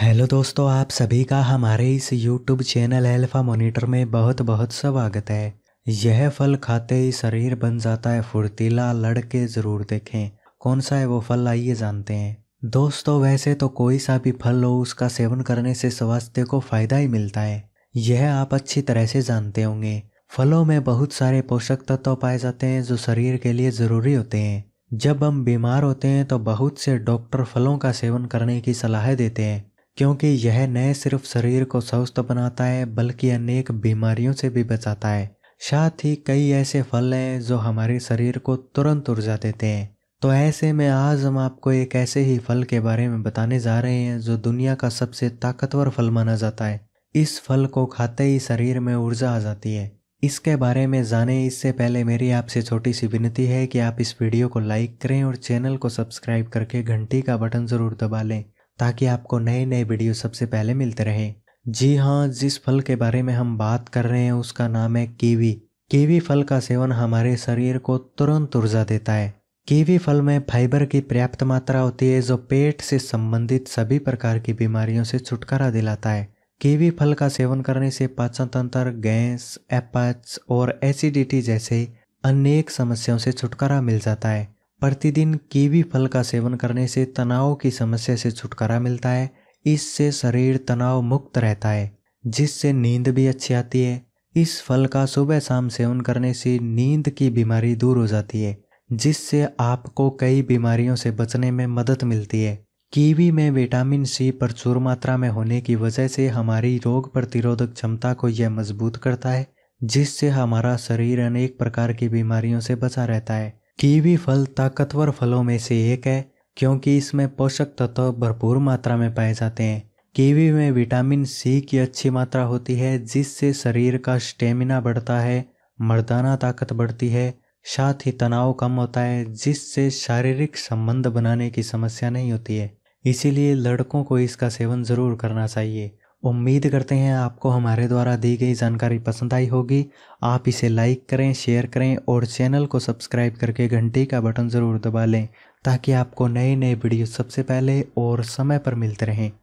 hello दोस्तों आप सभी का हमारे इस यूट्यूब चैनल एल्फा मॉनिटर में बहुत बहुत स्वागत है यह फल खाते ही शरीर बन जाता है फुर्तीला लड़के ज़रूर देखें कौन सा है वो फल आइए जानते हैं दोस्तों वैसे तो कोई सा भी फल हो उसका सेवन करने से स्वास्थ्य को फायदा ही मिलता है यह आप अच्छी तरह से जानते होंगे फलों में बहुत सारे पोषक तत्व पाए जाते हैं जो शरीर के लिए ज़रूरी होते हैं जब हम बीमार होते हैं तो बहुत से डॉक्टर फलों का सेवन करने की सलाह देते हैं क्योंकि यह न सिर्फ शरीर को स्वस्थ बनाता है बल्कि अनेक बीमारियों से भी बचाता है साथ ही कई ऐसे फल हैं जो हमारे शरीर को तुरंत ऊर्जा देते हैं तो ऐसे में आज हम आपको एक ऐसे ही फल के बारे में बताने जा रहे हैं जो दुनिया का सबसे ताकतवर फल माना जाता है इस फल को खाते ही शरीर में ऊर्जा आ जाती है इसके बारे में जाने इससे पहले मेरी आपसे छोटी सी विनती है कि आप इस वीडियो को लाइक करें और चैनल को सब्सक्राइब करके घंटी का बटन ज़रूर दबा लें ताकि आपको नए नए वीडियो सबसे पहले मिलते रहें जी हाँ जिस फल के बारे में हम बात कर रहे हैं उसका नाम है कीवी कीवी फल का सेवन हमारे शरीर को तुरंत ऊर्जा देता है कीवी फल में फाइबर की पर्याप्त मात्रा होती है जो पेट से संबंधित सभी प्रकार की बीमारियों से छुटकारा दिलाता है कीवी फल का सेवन करने से पाचन तंत्र गैस एपच और एसिडिटी जैसे अनेक समस्याओं से छुटकारा मिल जाता है प्रतिदिन कीवी फल का सेवन करने से तनाव की समस्या से छुटकारा मिलता है इससे शरीर तनाव मुक्त रहता है जिससे नींद भी अच्छी आती है इस फल का सुबह शाम सेवन करने से नींद की बीमारी दूर हो जाती है जिससे आपको कई बीमारियों से बचने में मदद मिलती है कीवी में विटामिन सी प्रचुर मात्रा में होने की वजह से हमारी रोग प्रतिरोधक क्षमता को यह मजबूत करता है जिससे हमारा शरीर अनेक प्रकार की बीमारियों से बचा रहता है कीवी फल ताकतवर फलों में से एक है क्योंकि इसमें पोषक तत्व भरपूर मात्रा में पाए जाते हैं कीवी में विटामिन सी की अच्छी मात्रा होती है जिससे शरीर का स्टेमिना बढ़ता है मर्दाना ताकत बढ़ती है साथ ही तनाव कम होता है जिससे शारीरिक संबंध बनाने की समस्या नहीं होती है इसीलिए लड़कों को इसका सेवन ज़रूर करना चाहिए उम्मीद करते हैं आपको हमारे द्वारा दी गई जानकारी पसंद आई होगी आप इसे लाइक करें शेयर करें और चैनल को सब्सक्राइब करके घंटी का बटन ज़रूर दबा लें ताकि आपको नए नए वीडियो सबसे पहले और समय पर मिलते रहें